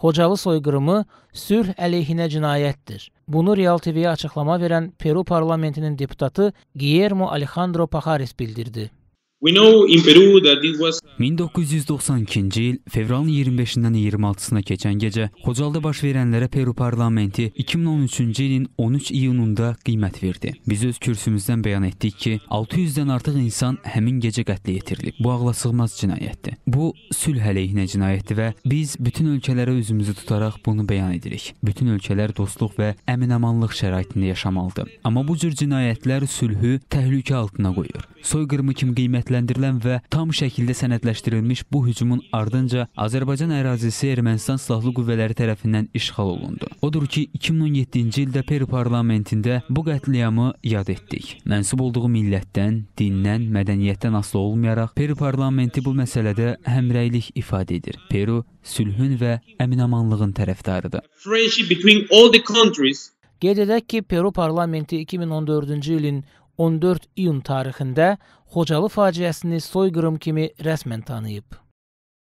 Xocalı soyqırımı sülh əleyhinə cinayətdir. Bunu Real TV-yə açıqlama verən Peru parlamentinin deputatı Guillermo Alejandro Pajares bildirdi. 1992-ci il fevralın 25-dən 26-sına keçən gecə Xocalda baş verənlərə Peru parlamenti 2013-cü ilin 13 iyununda qiymət verdi. Biz öz kürsümüzdən bəyan etdik ki, 600-dən artıq insan həmin gecə qətlə yetirilib. Bu ağlasığmaz cinayətdir. Bu sülh əleyhinə cinayətdir və biz bütün ölkələrə üzümüzü tutaraq bunu bəyan edirik. Bütün ölkələr dostluq və əminamanlıq şəraitində yaşamalıdır. Amma bu cür cinayətlər sülhü təhlükə altına qoyur soyqırımı kimi qiymətləndirilən və tam şəkildə sənədləşdirilmiş bu hücumun ardınca Azərbaycan ərazisi Ermənistan silahlı qüvvələri tərəfindən işğal olundu. Odur ki, 2017-ci ildə Peru parlamentində bu qətliamı yad etdik. Mənsub olduğu millətdən, dindən, mədəniyyətdən asılı olmayaraq Peru parlamenti bu məsələdə həmrəylik ifadə edir. Peru sülhün və əminamanlığın tərəfdarıdır. Qeyd edək ki, Peru parlamenti 2014-cü ilin 14 iyun tarixində Xocalı faciəsini soyqırım kimi rəsmən tanıyıb.